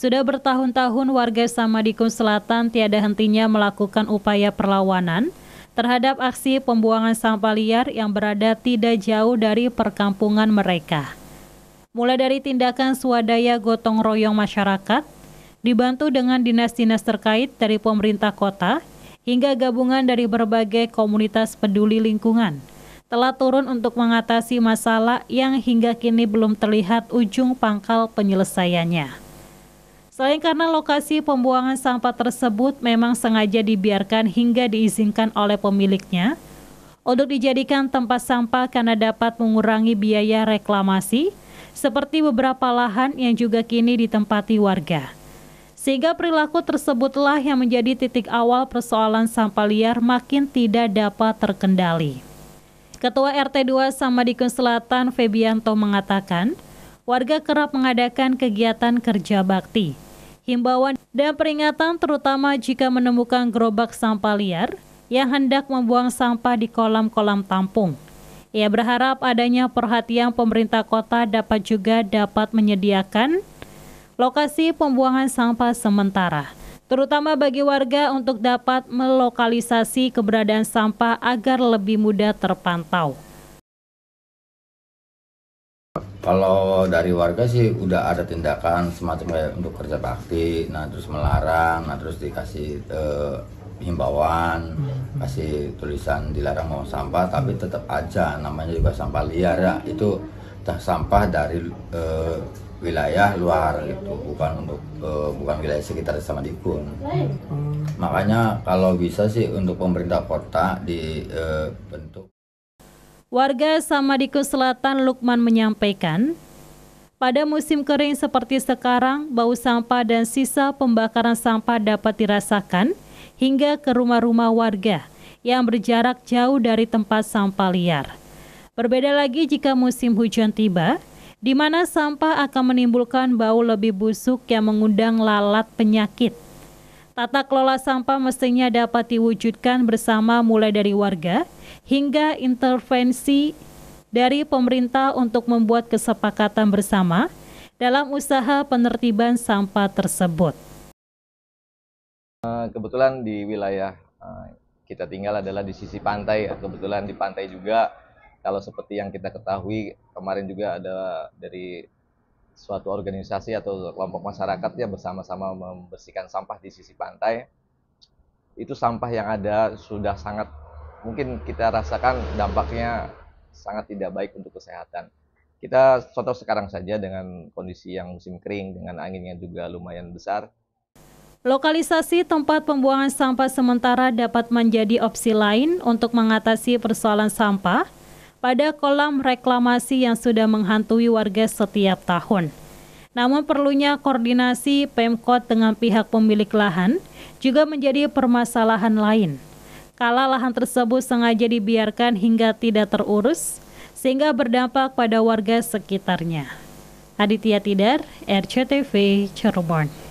Sudah bertahun-tahun warga Samadikun Selatan tiada hentinya melakukan upaya perlawanan terhadap aksi pembuangan sampah liar yang berada tidak jauh dari perkampungan mereka. Mulai dari tindakan swadaya gotong royong masyarakat, dibantu dengan dinas-dinas terkait dari pemerintah kota, hingga gabungan dari berbagai komunitas peduli lingkungan, telah turun untuk mengatasi masalah yang hingga kini belum terlihat ujung pangkal penyelesaiannya. Selain karena lokasi pembuangan sampah tersebut memang sengaja dibiarkan hingga diizinkan oleh pemiliknya untuk dijadikan tempat sampah karena dapat mengurangi biaya reklamasi, seperti beberapa lahan yang juga kini ditempati warga. Sehingga perilaku tersebutlah yang menjadi titik awal persoalan sampah liar makin tidak dapat terkendali. Ketua RT2 Samadikun Selatan Febianto mengatakan, warga kerap mengadakan kegiatan kerja bakti himbauan dan peringatan terutama jika menemukan gerobak sampah liar yang hendak membuang sampah di kolam-kolam tampung. Ia berharap adanya perhatian pemerintah kota dapat juga dapat menyediakan lokasi pembuangan sampah sementara, terutama bagi warga untuk dapat melokalisasi keberadaan sampah agar lebih mudah terpantau. Kalau dari warga sih udah ada tindakan semacam kayak untuk kerja bakti, nah terus melarang, nah terus dikasih uh, himbauan, hmm. kasih tulisan dilarang mau sampah, tapi tetap aja namanya juga sampah liar ya itu sampah dari uh, wilayah luar itu bukan untuk uh, bukan wilayah sekitar sama di dikun. Hmm. Makanya kalau bisa sih untuk pemerintah kota dibentuk. Uh, Warga Samadiku Selatan Lukman menyampaikan, pada musim kering seperti sekarang, bau sampah dan sisa pembakaran sampah dapat dirasakan hingga ke rumah-rumah warga yang berjarak jauh dari tempat sampah liar. Berbeda lagi jika musim hujan tiba, di mana sampah akan menimbulkan bau lebih busuk yang mengundang lalat penyakit. Tata kelola sampah mestinya dapat diwujudkan bersama mulai dari warga hingga intervensi dari pemerintah untuk membuat kesepakatan bersama dalam usaha penertiban sampah tersebut. Eh, kebetulan di wilayah eh, kita tinggal adalah di sisi pantai, kebetulan di pantai juga kalau seperti yang kita ketahui kemarin juga ada dari suatu organisasi atau kelompok masyarakat yang bersama-sama membersihkan sampah di sisi pantai itu sampah yang ada sudah sangat mungkin kita rasakan dampaknya sangat tidak baik untuk kesehatan. Kita contoh sekarang saja dengan kondisi yang musim kering dengan angin yang juga lumayan besar. Lokalisasi tempat pembuangan sampah sementara dapat menjadi opsi lain untuk mengatasi persoalan sampah pada kolam reklamasi yang sudah menghantui warga setiap tahun. Namun perlunya koordinasi Pemkot dengan pihak pemilik lahan juga menjadi permasalahan lain. Kala lahan tersebut sengaja dibiarkan hingga tidak terurus, sehingga berdampak pada warga sekitarnya. Aditya Tidar, RCTV Cirebon.